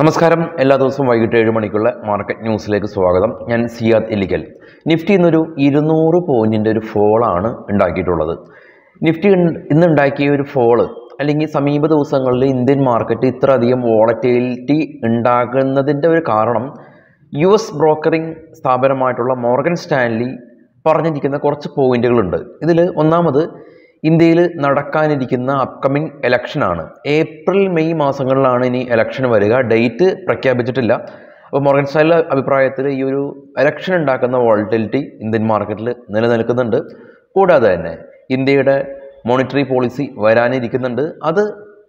നമസ്കാരം എല്ലാ ദിവസവും വൈകിട്ട് ഏഴ് മണിക്കുള്ള മാർക്കറ്റ് ന്യൂസിലേക്ക് സ്വാഗതം ഞാൻ സിയാദ് എല്ലിക്കൽ നിഫ്റ്റി ഇന്നൊരു ഇരുന്നൂറ് പോയിൻറ്റിൻ്റെ ഒരു ഫോളാണ് ഉണ്ടാക്കിയിട്ടുള്ളത് നിഫ്റ്റി ഇന്നുണ്ടാക്കിയ ഒരു ഫോള് അല്ലെങ്കിൽ സമീപ ദിവസങ്ങളിൽ ഇന്ത്യൻ മാർക്കറ്റ് ഇത്രയധികം വോളറ്റിലിറ്റി ഉണ്ടാകുന്നതിൻ്റെ ഒരു കാരണം യു എസ് ബ്രോക്കറിംഗ് സ്ഥാപനമായിട്ടുള്ള മോർഗൻ സ്റ്റാൻലി പറഞ്ഞിരിക്കുന്ന കുറച്ച് പോയിൻറ്റുകളുണ്ട് ഇതിൽ ഒന്നാമത് ഇന്ത്യയിൽ നടക്കാനിരിക്കുന്ന അപ്കമിങ് ഇലക്ഷനാണ് ഏപ്രിൽ മെയ് മാസങ്ങളിലാണ് ഇനി ഇലക്ഷൻ വരിക ഡേറ്റ് പ്രഖ്യാപിച്ചിട്ടില്ല അപ്പോൾ മോർഗൻ സ്റ്റൈലിലെ അഭിപ്രായത്തിൽ ഈ ഒരു ഇലക്ഷൻ ഉണ്ടാക്കുന്ന വോളറ്റിലിറ്റി ഇന്ത്യൻ മാർക്കറ്റിൽ നിലനിൽക്കുന്നുണ്ട് കൂടാതെ തന്നെ ഇന്ത്യയുടെ മോണിറ്ററി പോളിസി വരാനിരിക്കുന്നുണ്ട് അത്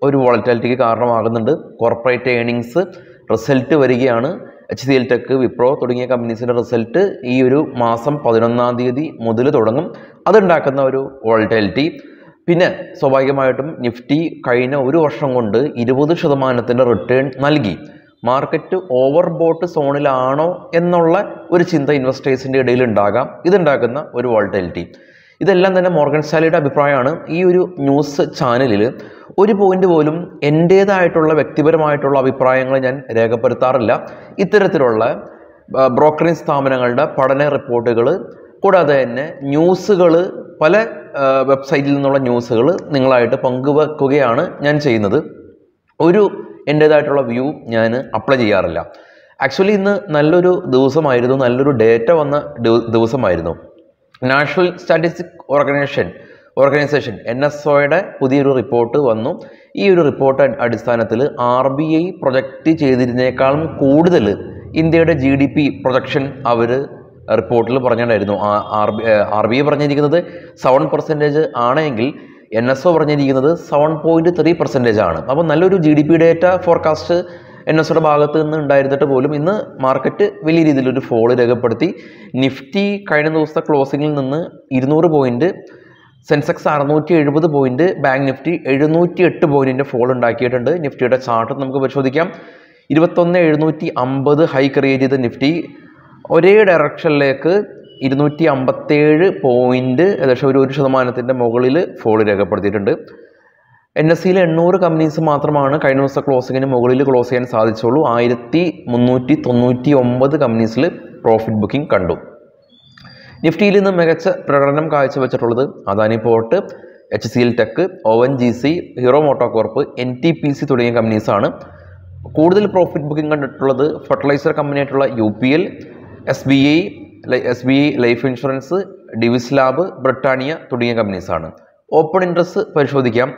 ഒരു വോളറ്റാലിറ്റിക്ക് കാരണമാകുന്നുണ്ട് കോർപ്പറേറ്റ് ഏണിങ്സ് റിസൾട്ട് വരികയാണ് H C L tech Wipro തുടങ്ങിയ കമ്പനീസിൻ്റെ റിസൾട്ട് ഈ ഒരു മാസം പതിനൊന്നാം തീയതി മുതൽ തുടങ്ങും അതുണ്ടാക്കുന്ന ഒരു വോൾട്ടൈലിറ്റി പിന്നെ സ്വാഭാവികമായിട്ടും നിഫ്റ്റി കഴിഞ്ഞ ഒരു വർഷം കൊണ്ട് ഇരുപത് ശതമാനത്തിൻ്റെ റിട്ടേൺ നൽകി മാർക്കറ്റ് ഓവർ ബോട്ട് സോണിലാണോ എന്നുള്ള ഒരു ചിന്ത ഇൻവെസ്റ്റേഴ്സിൻ്റെ ഇടയിൽ ഉണ്ടാകാം ഇതുണ്ടാക്കുന്ന ഒരു വോൾട്ടൈലിറ്റി ഇതെല്ലാം തന്നെ മോർഗൻ സ്റ്റാലിയുടെ അഭിപ്രായമാണ് ഈ ഒരു ന്യൂസ് ചാനലിൽ ഒരു പോയിന്റ് പോലും എൻ്റേതായിട്ടുള്ള വ്യക്തിപരമായിട്ടുള്ള അഭിപ്രായങ്ങൾ ഞാൻ രേഖപ്പെടുത്താറില്ല ഇത്തരത്തിലുള്ള ബ്രോക്കറിംഗ് സ്ഥാപനങ്ങളുടെ പഠന റിപ്പോർട്ടുകൾ കൂടാതെ തന്നെ ന്യൂസുകൾ പല വെബ്സൈറ്റിൽ നിന്നുള്ള ന്യൂസുകൾ നിങ്ങളായിട്ട് പങ്കുവെക്കുകയാണ് ഞാൻ ചെയ്യുന്നത് ഒരു എൻ്റേതായിട്ടുള്ള വ്യൂ ഞാൻ അപ്ലൈ ചെയ്യാറില്ല ആക്ച്വലി ഇന്ന് നല്ലൊരു ദിവസമായിരുന്നു നല്ലൊരു ഡേറ്റ വന്ന ദിവസമായിരുന്നു national statistic organisation organisation N S ഒയുടെ പുതിയൊരു റിപ്പോർട്ട് വന്നു ഈ ഒരു റിപ്പോർട്ട് അടിസ്ഥാനത്തിൽ ആർ ബി ഐ പ്രൊജക്റ്റ് ചെയ്തിരുന്നേക്കാളും കൂടുതൽ ഇന്ത്യയുടെ ജി ഡി പി പ്രൊജക്ഷൻ അവർ റിപ്പോർട്ടിൽ പറഞ്ഞിട്ടുണ്ടായിരുന്നു R B R B I പറഞ്ഞിരിക്കുന്നത് സെവൻ പെർസെൻറ്റേജ് ആണെങ്കിൽ എൻ എസ് ഒ പറഞ്ഞിരിക്കുന്നത് സെവൻ പോയിൻറ്റ് ത്രീ പെർസെൻറ്റേജ് ആണ് അപ്പോൾ നല്ലൊരു G D P data forecast N ഒയുടെ ഭാഗത്ത് നിന്ന് ഉണ്ടായിരുന്നിട്ട് പോലും ഇന്ന് മാർക്കറ്റ് വലിയ രീതിയിലൊരു ഫോൾ രേഖപ്പെടുത്തി നിഫ്റ്റി കഴിഞ്ഞ ദിവസത്തെ ക്ലോസിങ്ങിൽ നിന്ന് ഇരുന്നൂറ് പോയിന്റ് സെൻസെക്സ് അറുന്നൂറ്റി എഴുപത് പോയിന്റ് ബാങ്ക് നിഫ്റ്റി എഴുന്നൂറ്റി എട്ട് പോയിന്റിന്റെ ഫോൾ ഉണ്ടാക്കിയിട്ടുണ്ട് നിഫ്റ്റിയുടെ ചാർട്ട് നമുക്ക് പരിശോധിക്കാം ഇരുപത്തൊന്ന് എഴുന്നൂറ്റി അമ്പത് ഹൈ ക്രിയേറ്റ് ചെയ്ത നിഫ്റ്റി ഒരേ ഡയറക്ഷനിലേക്ക് ഇരുന്നൂറ്റി അമ്പത്തേഴ് പോയിന്റ് ഏകദേശം ഒരു ഒരു ശതമാനത്തിൻ്റെ മുകളിൽ ഫോൾ രേഖപ്പെടുത്തിയിട്ടുണ്ട് എൻ എസ് സിയിലെ എണ്ണൂറ് കമ്പനീസ് മാത്രമാണ് കഴിഞ്ഞ ദിവസം ക്ലോസിങ്ങിന് മുകളിൽ ക്ലോസ് ചെയ്യാൻ സാധിച്ചുള്ളൂ ആയിരത്തി മുന്നൂറ്റി തൊണ്ണൂറ്റി ഒമ്പത് കമ്പനീസിൽ പ്രോഫിറ്റ് ബുക്കിംഗ് കണ്ടു നിഫ്റ്റിയിൽ നിന്ന് മികച്ച പ്രകടനം കാഴ്ചവെച്ചിട്ടുള്ളത് Adani port H C L tech N G C Hero MotoCorp N T P C തുടങ്ങിയ കമ്പനീസാണ് കൂടുതൽ പ്രോഫിറ്റ് ബുക്കിംഗ് കണ്ടിട്ടുള്ളത് ഫെർട്ടിലൈസർ കമ്പനിയായിട്ടുള്ള U P L S B I S B I life insurance Divi's lab Britannia തുടങ്ങിയ കമ്പനീസാണ് open interest പരിശോധിക്കാം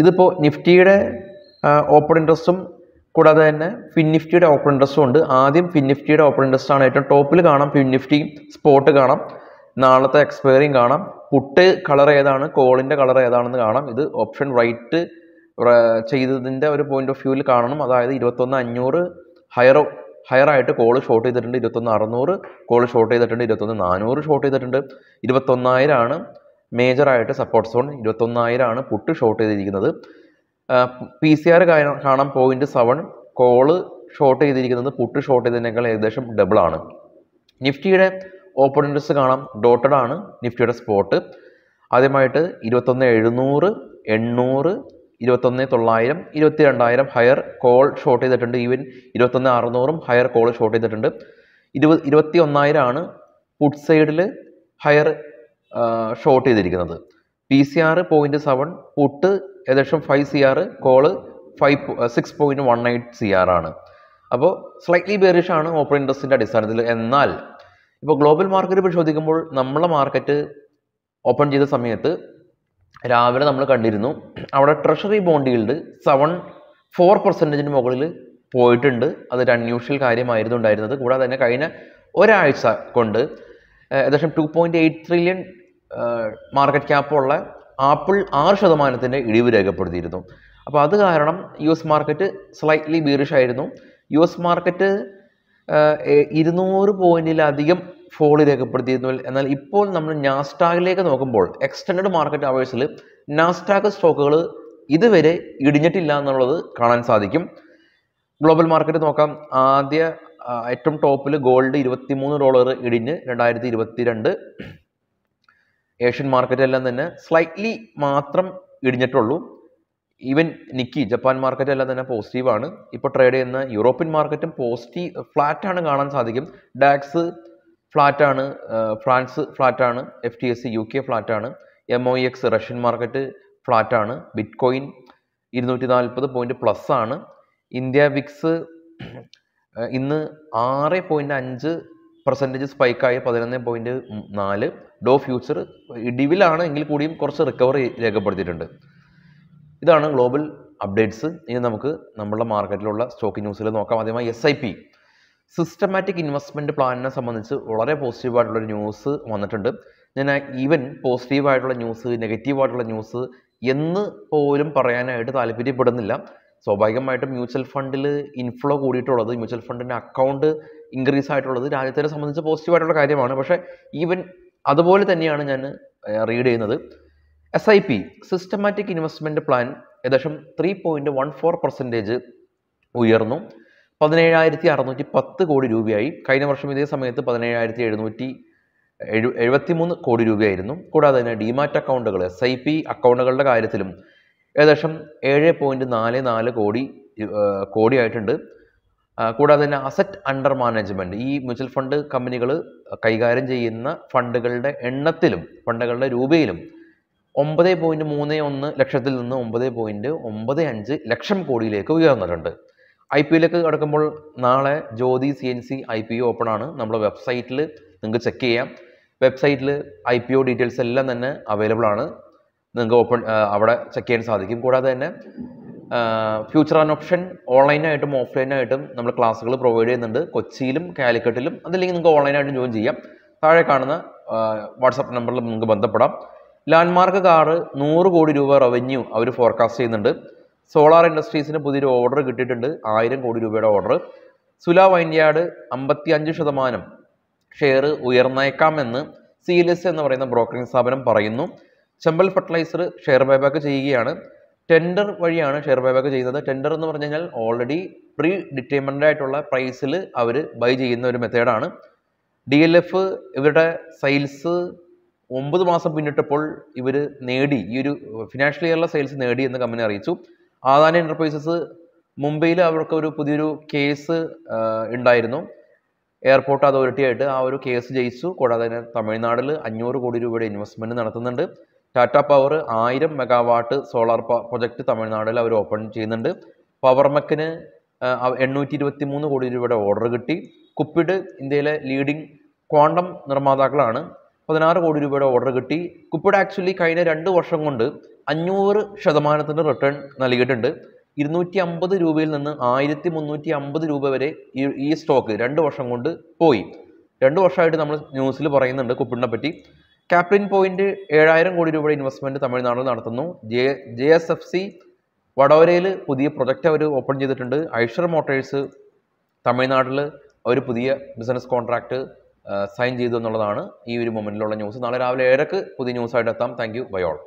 ഇതിപ്പോൾ നിഫ്റ്റിയുടെ ഓപ്പൺ ഇൻട്രസ്റ്റും കൂടാതെ തന്നെ ഫിൻ നിഫ്റ്റിയുടെ ഓപ്പൺ ഇൻട്രസ്റ്റും ഉണ്ട് ആദ്യം ഫിൻ നിഫ്റ്റിയുടെ ഓപ്പൺ ഇൻട്രസ്റ്റ് ആണ് ഏറ്റവും ടോപ്പിൽ കാണാം ഫിൻ നിഫ്റ്റി സ്പോട്ട് കാണാം നാളത്തെ എക്സ്പയറിയും കാണാം പുട്ട് കളർ ഏതാണ് കോളിൻ്റെ കളർ ഏതാണെന്ന് കാണാം ഇത് ഓപ്ഷൻ റൈറ്റ് ചെയ്തതിൻ്റെ ഒരു പോയിന്റ് ഓഫ് വ്യൂവിൽ കാണണം അതായത് ഇരുപത്തൊന്ന് അഞ്ഞൂറ് ഹയർ ഹയറായിട്ട് കോൾ ഷോർട്ട് ചെയ്തിട്ടുണ്ട് ഇരുപത്തൊന്ന് അറുന്നൂറ് കോൾ ഷോർട്ട് ചെയ്തിട്ടുണ്ട് ഇരുപത്തൊന്ന് നാനൂറ് ഷോർട്ട് ചെയ്തിട്ടുണ്ട് ഇരുപത്തൊന്നായിരമാണ് മേജറായിട്ട് സപ്പോർട്ട് സോൺ ഇരുപത്തൊന്നായിരമാണ് പുട്ട് ഷോർട്ട് ചെയ്തിരിക്കുന്നത് പി സി ആർ കാണാൻ പോയിൻറ്റ് സെവൻ കോള് ഷോർട്ട് ചെയ്തിരിക്കുന്നത് പുട്ട് ഷോർട്ട് ചെയ്തതിനേക്കാൾ ഏകദേശം ഡബിളാണ് നിഫ്റ്റിയുടെ ഓപ്പർച്യൂണിറ്റീസ് കാണാം ഡോട്ടഡ് ആണ് നിഫ്റ്റിയുടെ സ്പോട്ട് ആദ്യമായിട്ട് ഇരുപത്തൊന്ന് എഴുന്നൂറ് എണ്ണൂറ് ഇരുപത്തൊന്ന് തൊള്ളായിരം ഇരുപത്തി രണ്ടായിരം ഹയർ കോൾ ഷോർട്ട് ചെയ്തിട്ടുണ്ട് ഈവൻ ഇരുപത്തൊന്ന് അറുന്നൂറും ഹയർ കോൾ ഷോർട്ട് ചെയ്തിട്ടുണ്ട് ഇരുപത് ഇരുപത്തി ഒന്നായിരമാണ് പുട്ട് സൈഡിൽ ഹയർ ഷോർട്ട് ചെയ്തിരിക്കുന്നത് P C R point seven put ഏകദേശം five C R call five six point one eight C R ആണ് അപ്പോൾ സ്ലൈറ്റ്ലി ബേറിഷ് ആണ് ഓപ്പൺ ഇൻട്രസ്റ്റിൻ്റെ അടിസ്ഥാനത്തിൽ എന്നാൽ ഇപ്പോൾ ഗ്ലോബൽ മാർക്കറ്റ് പരിശോധിക്കുമ്പോൾ നമ്മളെ മാർക്കറ്റ് ഓപ്പൺ ചെയ്ത സമയത്ത് രാവിലെ നമ്മൾ കണ്ടിരുന്നു അവിടെ ട്രഷറി ബോണ്ട് സെവൻ ഫോർ പെർസെൻറ്റേജിന് മുകളിൽ പോയിട്ടുണ്ട് അതൊരു അൺയൂഷ്വൽ കാര്യമായിരുന്നു ഉണ്ടായിരുന്നത് കൂടാതെ തന്നെ കഴിഞ്ഞ ഒരാഴ്ച കൊണ്ട് ഏകദേശം two point eight trillion market ക്യാപ്പുള്ള ആപ്പിൾ ആറ് ശതമാനത്തിൻ്റെ ഇടിവ് രേഖപ്പെടുത്തിയിരുന്നു അപ്പോൾ അത് കാരണം U S market slightly bearish ആയിരുന്നു യു എസ് മാർക്കറ്റ് ഇരുന്നൂറ് പോയിന്റിലധികം ഫോൾ രേഖപ്പെടുത്തിയിരുന്നു എന്നാൽ ഇപ്പോൾ നമ്മൾ നാസ്റ്റാഗിലേക്ക് നോക്കുമ്പോൾ എക്സ്റ്റൻഡ് മാർക്കറ്റ് അവേഴ്സിൽ നാസ്റ്റാഗ് സ്റ്റോക്കുകൾ ഇതുവരെ ഇടിഞ്ഞിട്ടില്ല എന്നുള്ളത് കാണാൻ സാധിക്കും ഗ്ലോബൽ മാർക്കറ്റ് നോക്കാം ആദ്യ ഏറ്റവും ടോപ്പിൽ ഗോൾഡ് മൂന്ന് ഡോളർ ഇടിഞ്ഞ് രണ്ടായിരത്തി രണ്ട് ഏഷ്യൻ മാർക്കറ്റെല്ലാം തന്നെ സ്ലൈറ്റ്ലി മാത്രം ഇടിഞ്ഞിട്ടുള്ളൂ ഈവൻ നിക്കി ജപ്പാൻ മാർക്കറ്റ് എല്ലാം തന്നെ പോസിറ്റീവാണ് ഇപ്പോൾ ട്രേഡ് ചെയ്യുന്ന യൂറോപ്യൻ മാർക്കറ്റും പോസിറ്റീവ് ഫ്ലാറ്റ് ആണ് കാണാൻ സാധിക്കും ഡാക്സ് ഫ്ലാറ്റ് ആണ് ഫ്രാൻസ് ഫ്ലാറ്റ് ആണ് F T S C U K ആണ് M O X Russian market ആണ് ബിറ്റ് കോയിൻ ഇരുന്നൂറ്റി നാൽപ്പത് പോയിന്റ് പ്ലസ് ആണ് ഇന്ത്യ വിക്സ് ഇന്ന് ആറ് പോയിന്റ് അഞ്ച് പെർസെൻറ്റേജ് സ്പൈക്കായി പതിനൊന്ന് പോയിന്റ് നാല് ഡോ ഫ്യൂച്ചർ ഇടിവിലാണ് എങ്കിൽ കൂടിയും കുറച്ച് റിക്കവറി രേഖപ്പെടുത്തിയിട്ടുണ്ട് ഇതാണ് ഗ്ലോബൽ അപ്ഡേറ്റ്സ് ഇനി നമുക്ക് നമ്മുടെ മാർക്കറ്റിലുള്ള സ്റ്റോക്ക് ന്യൂസിൽ നോക്കാം ആദ്യമായി S I P systematic investment പ്ലാനിനെ സംബന്ധിച്ച് വളരെ പോസിറ്റീവായിട്ടുള്ളൊരു ന്യൂസ് വന്നിട്ടുണ്ട് ഞാൻ ഈവൻ പോസിറ്റീവായിട്ടുള്ള ന്യൂസ് നെഗറ്റീവായിട്ടുള്ള ന്യൂസ് എന്ന് പോലും പറയാനായിട്ട് താല്പര്യപ്പെടുന്നില്ല സ്വാഭാവികമായിട്ടും മ്യൂച്വൽ ഫണ്ടിൽ ഇൻഫ്ലോ കൂടിയിട്ടുള്ളത് മ്യൂച്വൽ ഫണ്ടിൻ്റെ അക്കൗണ്ട് ഇൻക്രീസ് ആയിട്ടുള്ളത് രാജ്യത്തിനെ സംബന്ധിച്ച് പോസിറ്റീവായിട്ടുള്ള കാര്യമാണ് പക്ഷേ ഈവൻ അതുപോലെ തന്നെയാണ് ഞാൻ റീഡ് ചെയ്യുന്നത് S I P systematic investment plan ഏകദേശം three point one four percentage ഉയർന്നു പതിനേഴായിരത്തി അറുന്നൂറ്റി പത്ത് കോടി രൂപയായി കഴിഞ്ഞ വർഷം ഇതേ സമയത്ത് പതിനേഴായിരത്തി എഴുന്നൂറ്റി എഴു എഴുപത്തിമൂന്ന് കോടി രൂപയായിരുന്നു കൂടാതെ തന്നെ ഡിമാറ്റ് അക്കൗണ്ടുകൾ എസ് ഐ പി അക്കൗണ്ടുകളുടെ കാര്യത്തിലും ഏകദേശം ഏഴ് പോയിൻറ്റ് നാല് നാല് കോടി കോടിയായിട്ടുണ്ട് കൂടാതെ തന്നെ അസറ്റ് അണ്ടർ മാനേജ്മെൻറ്റ് ഈ മ്യൂച്വൽ ഫണ്ട് കമ്പനികൾ കൈകാര്യം ചെയ്യുന്ന ഫണ്ടുകളുടെ എണ്ണത്തിലും ഫണ്ടുകളുടെ രൂപയിലും ഒമ്പത് പോയിൻറ്റ് മൂന്ന് ഒന്ന് ലക്ഷത്തിൽ നിന്ന് ഒമ്പത് പോയിൻറ്റ് ഒമ്പത് അഞ്ച് ലക്ഷം കോടിയിലേക്ക് ഉയർന്നിട്ടുണ്ട് ഐ പി ഒയിലേക്ക് കിടക്കുമ്പോൾ നാളെ Jyothi C N C I P O open ആണ് നമ്മുടെ വെബ്സൈറ്റിൽ നിങ്ങൾക്ക് ചെക്ക് ചെയ്യാം വെബ്സൈറ്റിൽ ഐ പി ഒ ഡീറ്റെയിൽസ് എല്ലാം തന്നെ അവൈലബിൾ ആണ് നിങ്ങൾക്ക് ഓപ്പൺ അവിടെ ചെക്ക് ചെയ്യാൻ സാധിക്കും കൂടാതെ തന്നെ ഫ്യൂച്ചർ ആൻഡ് ഓപ്ഷൻ ഓൺലൈനായിട്ടും ഓഫ്ലൈനായിട്ടും നമ്മൾ ക്ലാസ്സുകൾ പ്രൊവൈഡ് ചെയ്യുന്നുണ്ട് കൊച്ചിയിലും കാലിക്കറ്റിലും അതല്ലെങ്കിൽ നിങ്ങൾക്ക് ഓൺലൈനായിട്ടും ജോയിൻ ചെയ്യാം താഴെ കാണുന്ന വാട്സപ്പ് നമ്പറിൽ നിങ്ങൾക്ക് ബന്ധപ്പെടാം ലാൻഡ്മാർക്ക് കാറ് നൂറ് കോടി രൂപ റവന്യൂ അവർ ഫോർകാസ്റ്റ് ചെയ്യുന്നുണ്ട് സോളാർ ഇൻഡസ്ട്രീസിന് പുതിയൊരു ഓർഡർ കിട്ടിയിട്ടുണ്ട് ആയിരം കോടി രൂപയുടെ ഓർഡർ സുല വൈൻഡ്യാട് അമ്പത്തി അഞ്ച് ശതമാനം ഷെയർ ഉയർന്നേക്കാമെന്ന് സി എൽ എസ് എന്ന് പറയുന്ന ബ്രോക്കറിംഗ് സ്ഥാപനം പറയുന്നു ചെമ്പൽ ഫെർട്ടിലൈസർ ഷെയർ ബൈബാക്ക് ചെയ്യുകയാണ് ടെൻഡർ വഴിയാണ് ഷെയർ ബൈബാക്ക് ചെയ്യുന്നത് ടെൻഡർ എന്ന് പറഞ്ഞു കഴിഞ്ഞാൽ ഓൾറെഡി പ്രീ ഡിറ്റർമിൻഡ് ആയിട്ടുള്ള പ്രൈസിൽ അവർ ബൈ ചെയ്യുന്ന ഒരു മെത്തേഡാണ് ഡി എൽ എഫ് ഇവരുടെ സെയിൽസ് ഒമ്പത് മാസം പിന്നിട്ടപ്പോൾ ഇവർ നേടി ഈ ഒരു ഫിനാൻഷ്യൽ ഇയറിലെ സെയിൽസ് നേടി എന്ന് കമ്പനി അറിയിച്ചു ആദാനി എൻ്റർപ്രൈസസ് മുംബൈയിൽ അവർക്ക് ഒരു പുതിയൊരു കേസ് ഉണ്ടായിരുന്നു എയർപോർട്ട് അതോറിറ്റി ആയിട്ട് ആ ഒരു കേസ് ജയിച്ചു കൂടാതെ തന്നെ തമിഴ്നാട്ടിൽ അഞ്ഞൂറ് കോടി രൂപയുടെ ഇൻവെസ്റ്റ്മെൻറ്റ് നടത്തുന്നുണ്ട് ടാറ്റ പവർ ആയിരം മെഗാവാട്ട് സോളാർ പ്രൊജക്റ്റ് തമിഴ്നാട്ടിൽ അവർ ഓപ്പൺ ചെയ്യുന്നുണ്ട് പവർമെക്കിന് എണ്ണൂറ്റി ഇരുപത്തി മൂന്ന് കോടി രൂപയുടെ ഓർഡർ കിട്ടി കുപ്പിഡ് ഇന്ത്യയിലെ ലീഡിംഗ് ക്വാണ്ടം നിർമ്മാതാക്കളാണ് പതിനാറ് കോടി രൂപയുടെ ഓർഡർ കിട്ടി കുപ്പിഡ് ആക്ച്വലി കഴിഞ്ഞ രണ്ട് വർഷം കൊണ്ട് അഞ്ഞൂറ് ശതമാനത്തിൻ്റെ റിട്ടേൺ നൽകിയിട്ടുണ്ട് ഇരുന്നൂറ്റി അമ്പത് രൂപയിൽ നിന്ന് ആയിരത്തി മുന്നൂറ്റി അമ്പത് രൂപ വരെ ഈ ഈ സ്റ്റോക്ക് രണ്ട് വർഷം കൊണ്ട് പോയി രണ്ട് വർഷമായിട്ട് നമ്മൾ ന്യൂസിൽ പറയുന്നുണ്ട് കുപ്പിഡിനെ പറ്റി ക്യാപ്ലിൻ പോയിന്റ് ഏഴായിരം കോടി രൂപയുടെ ഇൻവെസ്റ്റ്മെന്റ് തമിഴ്നാട് നടത്തുന്നു J J S F C വടവരയിൽ പുതിയ പ്രൊജക്റ്റ് അവർ ഓപ്പൺ ചെയ്തിട്ടുണ്ട് ഐഷർ മോട്ടേഴ്സ് തമിഴ്നാട്ടിൽ അവർ പുതിയ ബിസിനസ് കോൺട്രാക്ട് സൈൻ ചെയ്തു എന്നുള്ളതാണ് ഈ ഒരു മൊമെൻറ്റിലുള്ള ന്യൂസ് നാളെ രാവിലെ ഏഴരക്ക് പുതിയ ന്യൂസായിട്ട് എത്താം താങ്ക് യു ബൈ ഓൾ